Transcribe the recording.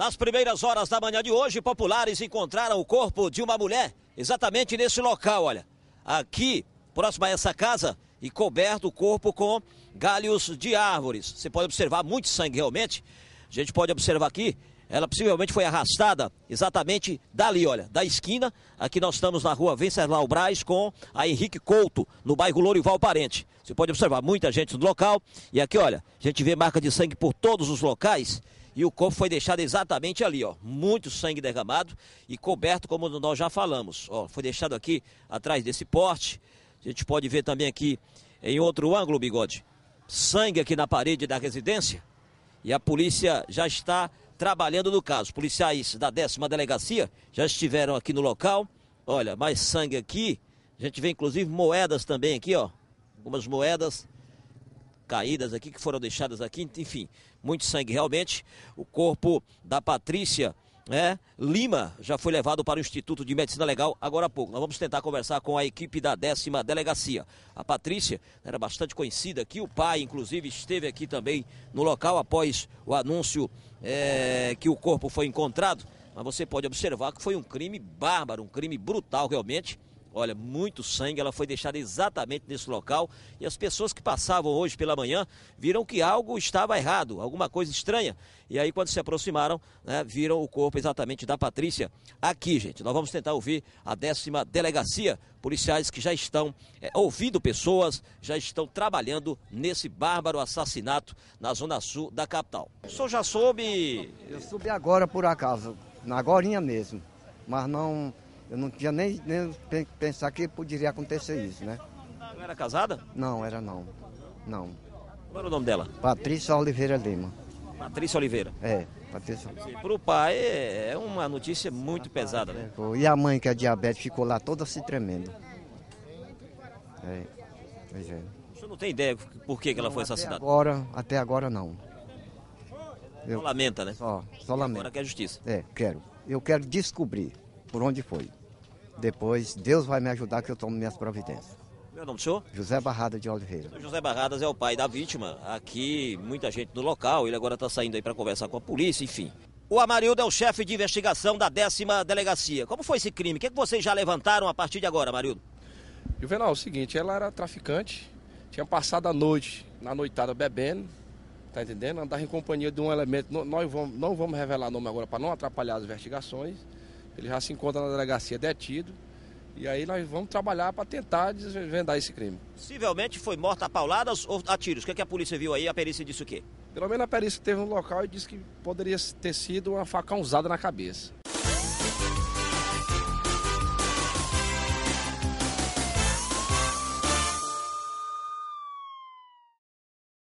Nas primeiras horas da manhã de hoje, populares encontraram o corpo de uma mulher exatamente nesse local, olha. Aqui, próximo a essa casa, e coberto o corpo com galhos de árvores. Você pode observar muito sangue realmente. A gente pode observar aqui, ela possivelmente foi arrastada exatamente dali, olha, da esquina. Aqui nós estamos na rua Venceslau Braz com a Henrique Couto, no bairro Lourival Parente. Você pode observar muita gente no local. E aqui, olha, a gente vê marca de sangue por todos os locais e o corpo foi deixado exatamente ali, ó, muito sangue derramado e coberto como nós já falamos, ó, foi deixado aqui atrás desse porte. A gente pode ver também aqui em outro ângulo, bigode, sangue aqui na parede da residência e a polícia já está trabalhando no caso. Policiais da décima delegacia já estiveram aqui no local. Olha, mais sangue aqui. A gente vê inclusive moedas também aqui, ó. Algumas moedas caídas aqui, que foram deixadas aqui, enfim, muito sangue realmente. O corpo da Patrícia né, Lima já foi levado para o Instituto de Medicina Legal agora há pouco. Nós vamos tentar conversar com a equipe da décima delegacia. A Patrícia era bastante conhecida aqui, o pai, inclusive, esteve aqui também no local após o anúncio é, que o corpo foi encontrado. Mas você pode observar que foi um crime bárbaro, um crime brutal realmente olha, muito sangue, ela foi deixada exatamente nesse local e as pessoas que passavam hoje pela manhã viram que algo estava errado, alguma coisa estranha. E aí quando se aproximaram, né, viram o corpo exatamente da Patrícia aqui, gente. Nós vamos tentar ouvir a décima delegacia, policiais que já estão é, ouvindo pessoas, já estão trabalhando nesse bárbaro assassinato na zona sul da capital. O senhor já soube? Eu soube agora por acaso, na agorinha mesmo, mas não eu não tinha nem, nem pensar que poderia acontecer isso, né? Não era casada? Não, era não. Não. Qual era o nome dela? Patrícia Oliveira Lima. Patrícia Oliveira? É, Patrícia. Para o pai é, é uma notícia muito pesada, né? E a mãe que é diabetes ficou lá toda se tremendo. É, pois é. O senhor não tem ideia por que, que ela foi assassinada? Agora, até agora não. Eu, só lamenta, né? Só, só lamenta. Agora quer é justiça. É, quero. Eu quero descobrir por onde foi. Depois, Deus vai me ajudar que eu tomo minhas providências. Meu nome do é senhor? José Barradas de Oliveira. José Barradas é o pai da vítima. Aqui, muita gente no local. Ele agora está saindo aí para conversar com a polícia, enfim. O Amarildo é o chefe de investigação da décima delegacia. Como foi esse crime? O que, é que vocês já levantaram a partir de agora, Amarildo? Juvenal, é o seguinte, ela era traficante, tinha passado a noite na noitada bebendo, tá entendendo? Andava em companhia de um elemento, nós vamos, não vamos revelar nome agora para não atrapalhar as investigações. Ele já se encontra na delegacia detido. E aí nós vamos trabalhar para tentar desvendar esse crime. Possivelmente foi morta a pauladas ou a tiros. O que, é que a polícia viu aí? A perícia disse o quê? Pelo menos a perícia teve um local e disse que poderia ter sido uma faca usada na cabeça.